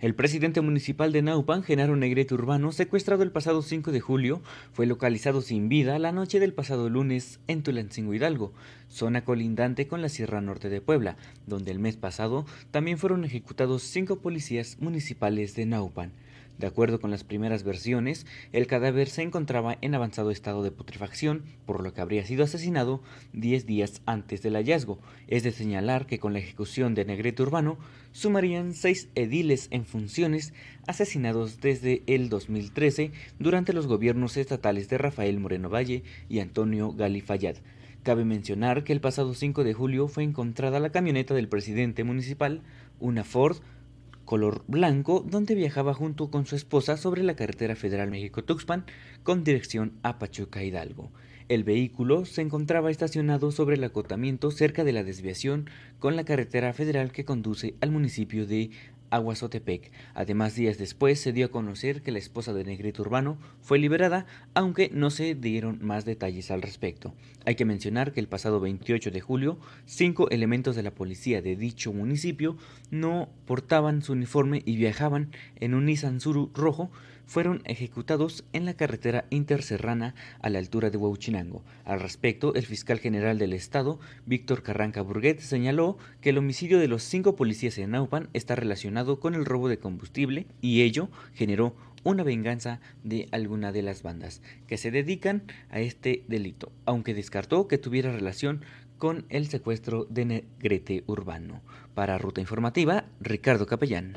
El presidente municipal de Naupan, Genaro Negrete Urbano, secuestrado el pasado 5 de julio, fue localizado sin vida la noche del pasado lunes en Tulancingo Hidalgo, zona colindante con la Sierra Norte de Puebla, donde el mes pasado también fueron ejecutados cinco policías municipales de Naupan. De acuerdo con las primeras versiones, el cadáver se encontraba en avanzado estado de putrefacción, por lo que habría sido asesinado 10 días antes del hallazgo. Es de señalar que con la ejecución de Negrete Urbano sumarían seis ediles en funciones asesinados desde el 2013 durante los gobiernos estatales de Rafael Moreno Valle y Antonio Galifayad. Cabe mencionar que el pasado 5 de julio fue encontrada la camioneta del presidente municipal, una Ford color blanco, donde viajaba junto con su esposa sobre la carretera federal México-Tuxpan con dirección a Pachuca Hidalgo. El vehículo se encontraba estacionado sobre el acotamiento cerca de la desviación con la carretera federal que conduce al municipio de Aguazotepec. Además, días después se dio a conocer que la esposa de Negrito Urbano fue liberada, aunque no se dieron más detalles al respecto. Hay que mencionar que el pasado 28 de julio, cinco elementos de la policía de dicho municipio no portaban su uniforme y viajaban en un Nissan rojo fueron ejecutados en la carretera interserrana a la altura de Huauchinango. Al respecto, el fiscal general del Estado, Víctor Carranca Burguet, señaló que el homicidio de los cinco policías en Naupan está relacionado con el robo de combustible y ello generó una venganza de alguna de las bandas que se dedican a este delito, aunque descartó que tuviera relación con el secuestro de Negrete Urbano. Para Ruta Informativa, Ricardo Capellán.